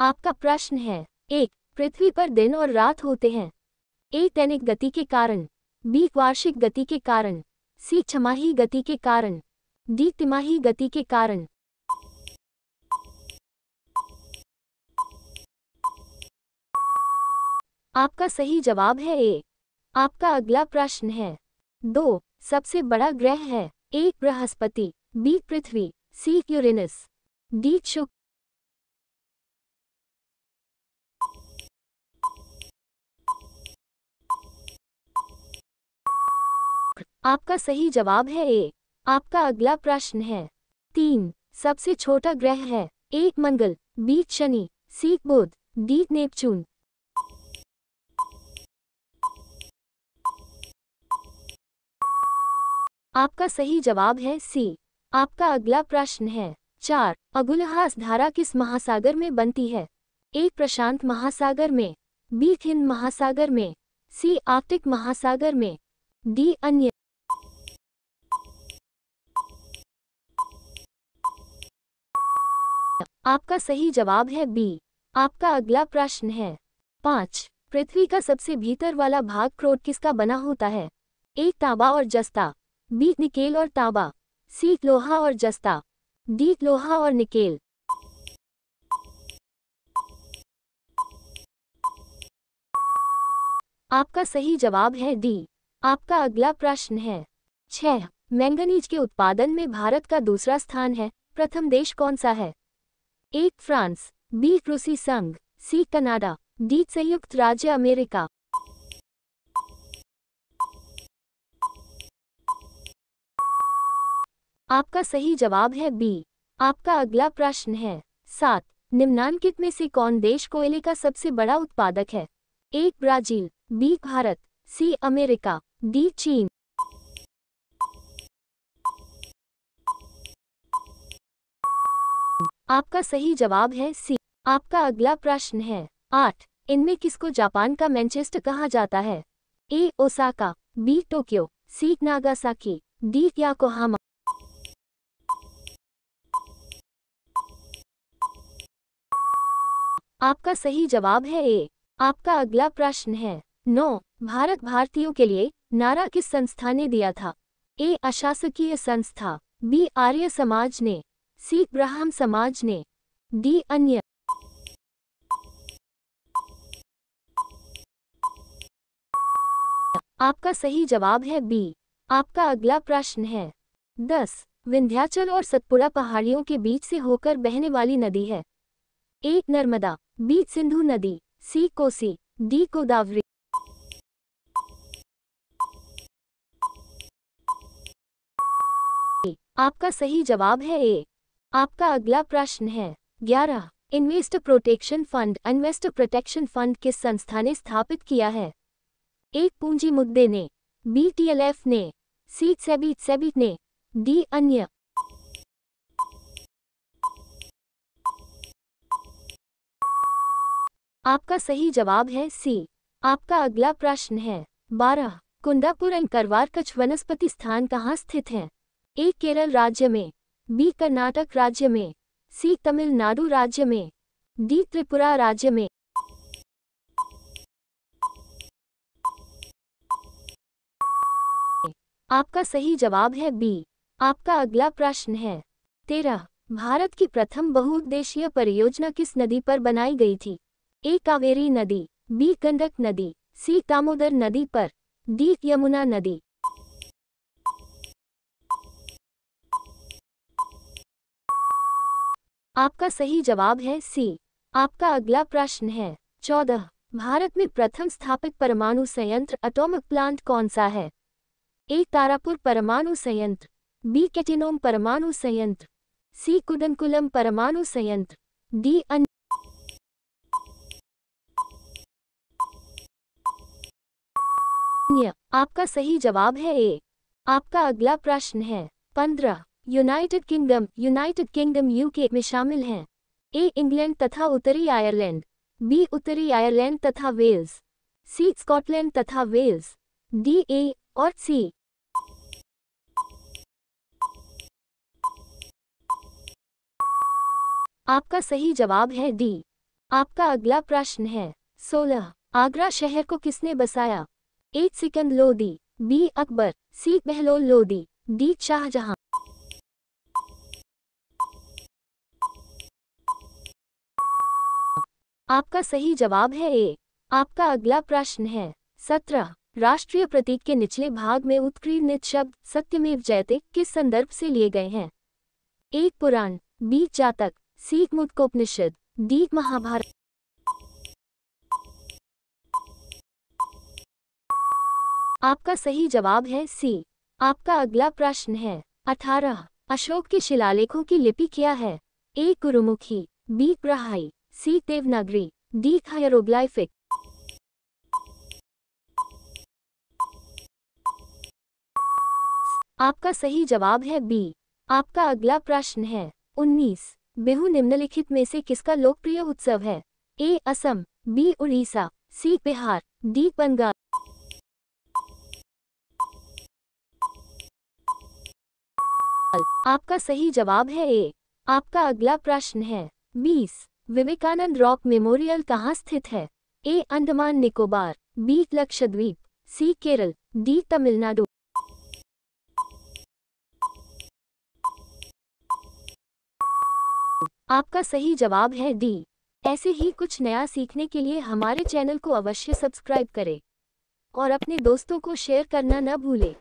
आपका प्रश्न है एक पृथ्वी पर दिन और रात होते हैं ए दैनिक गति के कारण बी वार्षिक गति के कारण सी छमाही गति के कारण डी तिमाही गति के कारण आपका सही जवाब है ए आपका अगला प्रश्न है दो सबसे बड़ा ग्रह है ए बृहस्पति बी पृथ्वी सी यूरेनस डी शुक्र आपका सही जवाब है ए आपका अगला प्रश्न है तीन सबसे छोटा ग्रह है एक मंगल बी शनि सी बुध डी नेपचून आपका सही जवाब है सी आपका अगला प्रश्न है चार अगुलहास धारा किस महासागर में बनती है एक प्रशांत महासागर में बी हिंद महासागर में सी आर्टिक महासागर में डी अन्य आपका सही जवाब है बी आपका अगला प्रश्न है पाँच पृथ्वी का सबसे भीतर वाला भाग क्रोट किसका बना होता है ए तांबा और जस्ता बी निकेल और तांबा सी लोहा और जस्ता डी लोहा और निकेल आपका सही जवाब है डी आपका अगला प्रश्न है छह मैंगनीज के उत्पादन में भारत का दूसरा स्थान है प्रथम देश कौन सा है एक फ्रांस बी रूसी संघ सी कनाडा डी संयुक्त राज्य अमेरिका आपका सही जवाब है बी आपका अगला प्रश्न है सात निम्नांकित में से कौन देश कोयले का सबसे बड़ा उत्पादक है एक Brazil B Bharat C America D चीन आपका सही जवाब है सी आपका अगला प्रश्न है आठ इनमें किसको जापान का मैनचेस्टर कहा जाता है A Osaka B Tokyo C Nagasaki D Yokohama आपका सही जवाब है ए आपका अगला प्रश्न है नौ भारत भारतीयों के लिए नारा किस संस्था ने दिया था ए अशासकीय संस्था बी आर्य समाज ने सी ब्राह्म समाज ने डी अन्य आपका सही जवाब है बी आपका अगला प्रश्न है दस विंध्याचल और सतपुड़ा पहाड़ियों के बीच से होकर बहने वाली नदी है ए नर्मदा बी सिंधु नदी सी कोसी डी गोदावरी आपका सही जवाब है ए आपका अगला प्रश्न है ग्यारह investor protection fund investor protection fund किस संस्था ने स्थापित किया है एक पूंजी मुद्दे ने बी टी एल एफ ने सीट सेबी सेबी ने डी अन्य आपका सही जवाब है सी आपका अगला प्रश्न है बारह कुंदापुर एंड करवार कच्छ वनस्पति स्थान कहाँ स्थित है एक केरल राज्य में बी कर्नाटक राज्य में सी तमिलनाडु राज्य में डी त्रिपुरा राज्य में आपका सही जवाब है बी आपका अगला प्रश्न है तेरह भारत की प्रथम बहुउद्देशीय परियोजना किस नदी पर बनाई गई थी ए कावेरी नदी बी गंडक नदी सी दामोदर नदी पर डी यमुना नदी आपका सही जवाब है सी आपका अगला प्रश्न है चौदह भारत में प्रथम स्थापित परमाणु संयंत्र अटोमिक प्लांट कौन सा है ए तारापुर परमाणु संयंत्र बी कैटिनोम परमाणु संयंत्र सी कुदनकुलम परमाणु संयंत्र डी अन आपका सही जवाब है ए आपका अगला प्रश्न है पंद्रह United Kingdom United Kingdom UK में शामिल हैं ए इंग्लैंड तथा उत्तरी आयरलैंड बी उत्तरी आयरलैंड तथा वेल्स सी स्कॉटलैंड तथा वेल्स डी ए और सी आपका सही जवाब है डी आपका अगला प्रश्न है सोलह आगरा शहर को किसने बसाया A Sikandar Lodi B Akbar C Bahlol Lodi D Shahjahan आपका सही जवाब है ए आपका अगला प्रश्न है सत्रह राष्ट्रीय प्रतीक के निचले भाग में उत्कीर्णित शब्द सत्यमेव जयते किस संदर्भ से लिए गए हैं एक पुराण बी जातक सी मुदकोपनिषद डी महाभारत आपका सही जवाब है सी आपका अगला प्रश्न है अठारह अशोक के शिलालेखों की लिपि क्या है ए गुरुमुखी बी प्रहाई सी देवनागरी डी थायरोग्लाइफिक आपका सही जवाब है बी आपका अगला प्रश्न है 19 बिहू निम्नलिखित में से किसका लोकप्रिय उत्सव है A Assam B Orissa C Bihar D Bengal आपका सही जवाब है ए आपका अगला प्रश्न है 20 विवेकानंद रॉक मेमोरियल कहाँ स्थित है A Andaman Nicobar B Lakshadweep C Kerala D Tamil Nadu आपका सही जवाब है डी ऐसे ही कुछ नया सीखने के लिए हमारे चैनल को अवश्य सब्सक्राइब करें और अपने दोस्तों को शेयर करना न भूलें